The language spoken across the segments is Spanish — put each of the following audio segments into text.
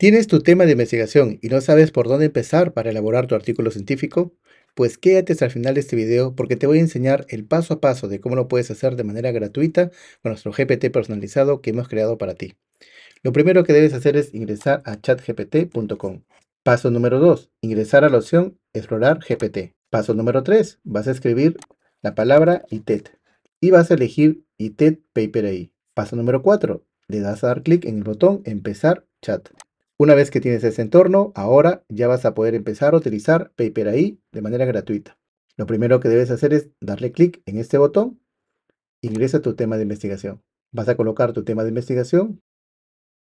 ¿Tienes tu tema de investigación y no sabes por dónde empezar para elaborar tu artículo científico? Pues quédate hasta el final de este video porque te voy a enseñar el paso a paso de cómo lo puedes hacer de manera gratuita con nuestro GPT personalizado que hemos creado para ti. Lo primero que debes hacer es ingresar a chatgpt.com. Paso número 2, ingresar a la opción Explorar GPT. Paso número 3, vas a escribir la palabra ITET e y vas a elegir ITET e Paper AI. Paso número 4, le das a dar clic en el botón Empezar chat. Una vez que tienes ese entorno, ahora ya vas a poder empezar a utilizar PaperAI de manera gratuita. Lo primero que debes hacer es darle clic en este botón, ingresa tu tema de investigación. Vas a colocar tu tema de investigación.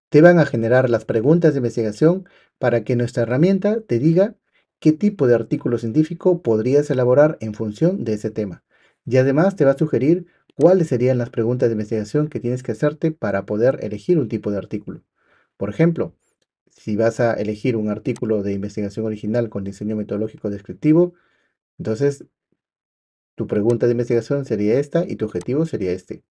Te van a generar las preguntas de investigación para que nuestra herramienta te diga qué tipo de artículo científico podrías elaborar en función de ese tema. Y además te va a sugerir cuáles serían las preguntas de investigación que tienes que hacerte para poder elegir un tipo de artículo. Por ejemplo, si vas a elegir un artículo de investigación original con diseño metodológico descriptivo, entonces tu pregunta de investigación sería esta y tu objetivo sería este.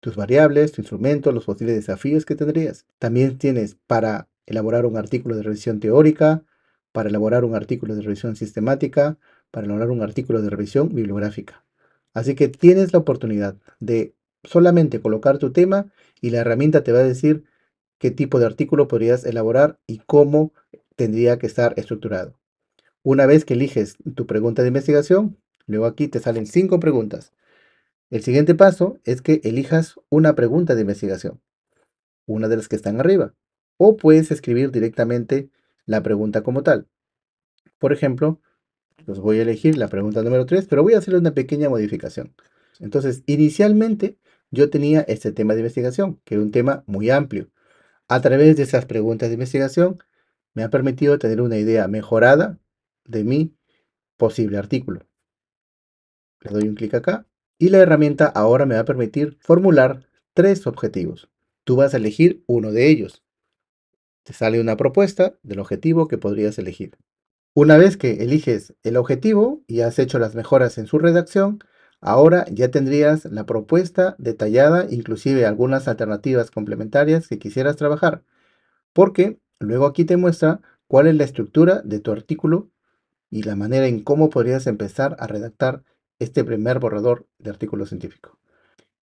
Tus variables, tu instrumento, los posibles desafíos que tendrías. También tienes para elaborar un artículo de revisión teórica, para elaborar un artículo de revisión sistemática, para elaborar un artículo de revisión bibliográfica. Así que tienes la oportunidad de solamente colocar tu tema y la herramienta te va a decir qué tipo de artículo podrías elaborar y cómo tendría que estar estructurado. Una vez que eliges tu pregunta de investigación, luego aquí te salen cinco preguntas. El siguiente paso es que elijas una pregunta de investigación, una de las que están arriba, o puedes escribir directamente la pregunta como tal. Por ejemplo, pues voy a elegir la pregunta número 3, pero voy a hacerle una pequeña modificación. Entonces, inicialmente yo tenía este tema de investigación, que era un tema muy amplio. A través de esas preguntas de investigación me ha permitido tener una idea mejorada de mi posible artículo. Le doy un clic acá y la herramienta ahora me va a permitir formular tres objetivos. Tú vas a elegir uno de ellos. Te sale una propuesta del objetivo que podrías elegir. Una vez que eliges el objetivo y has hecho las mejoras en su redacción, Ahora ya tendrías la propuesta detallada, inclusive algunas alternativas complementarias que quisieras trabajar, porque luego aquí te muestra cuál es la estructura de tu artículo y la manera en cómo podrías empezar a redactar este primer borrador de artículo científico.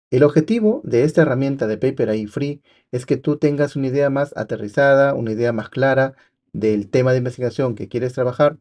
El objetivo de esta herramienta de Paper Free es que tú tengas una idea más aterrizada, una idea más clara del tema de investigación que quieres trabajar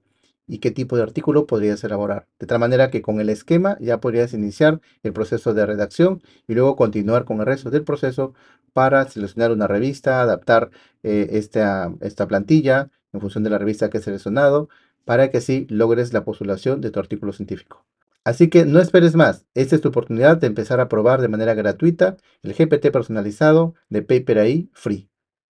y qué tipo de artículo podrías elaborar. De tal manera que con el esquema ya podrías iniciar el proceso de redacción y luego continuar con el resto del proceso para seleccionar una revista, adaptar eh, esta, esta plantilla en función de la revista que has seleccionado para que así logres la postulación de tu artículo científico. Así que no esperes más, esta es tu oportunidad de empezar a probar de manera gratuita el GPT personalizado de PaperAI Free.